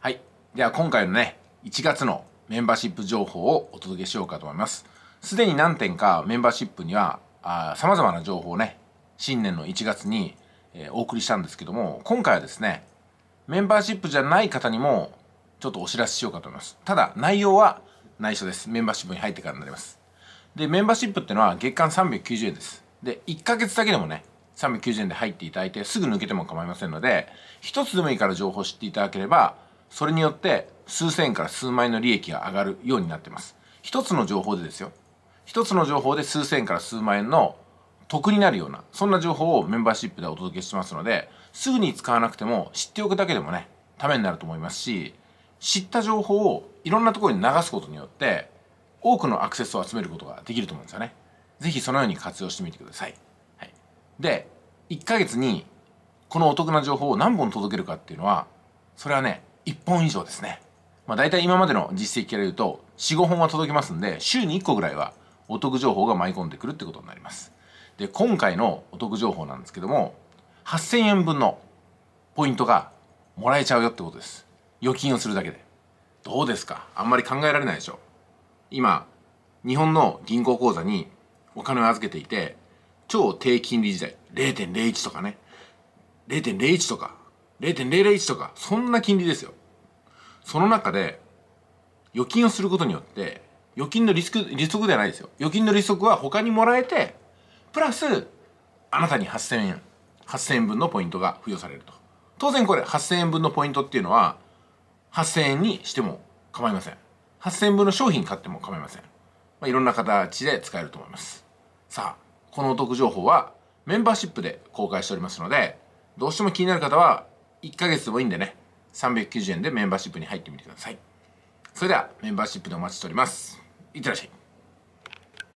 はい。では今回のね、1月のメンバーシップ情報をお届けしようかと思います。すでに何点かメンバーシップには、さまざまな情報をね、新年の1月に、えー、お送りしたんですけども、今回はですね、メンバーシップじゃない方にも、ちょっとお知らせしようかと思います。ただ、内容は内緒です。メンバーシップに入ってからになります。で、メンバーシップってのは月間390円です。で、1ヶ月だけでもね、390円で入っていただいて、すぐ抜けても構いませんので、一つでもいいから情報を知っていただければ、それによって数千から数万円の利益が上がるようになってます一つの情報でですよ一つの情報で数千から数万円の得になるようなそんな情報をメンバーシップでお届けしてますのですぐに使わなくても知っておくだけでもねためになると思いますし知った情報をいろんなところに流すことによって多くのアクセスを集めることができると思うんですよね是非そのように活用してみてください、はい、で1ヶ月にこのお得な情報を何本届けるかっていうのはそれはね1本以上ですね。まあ、大体今までの実績から言うと、4、5本は届きますんで、週に1個ぐらいはお得情報が舞い込んでくるってことになります。で、今回のお得情報なんですけども、8000円分のポイントがもらえちゃうよってことです。預金をするだけで。どうですかあんまり考えられないでしょ。今、日本の銀行口座にお金を預けていて、超低金利時代、0.01とかね、0.01とか、0.001とか、そんな金利ですよ。その中で預金をすることによって預金のリスク利息ではないですよ預金の利息は他にもらえてプラスあなたに8000円8000円分のポイントが付与されると当然これ8000円分のポイントっていうのは8000円にしても構いません8000円分の商品買っても構いません、まあ、いろんな形で使えると思いますさあこのお得情報はメンバーシップで公開しておりますのでどうしても気になる方は1ヶ月でもいいんでね390円でメンバーシップに入ってみてくださいそれではメンバーシップでお待ちしておりますいってらっしゃい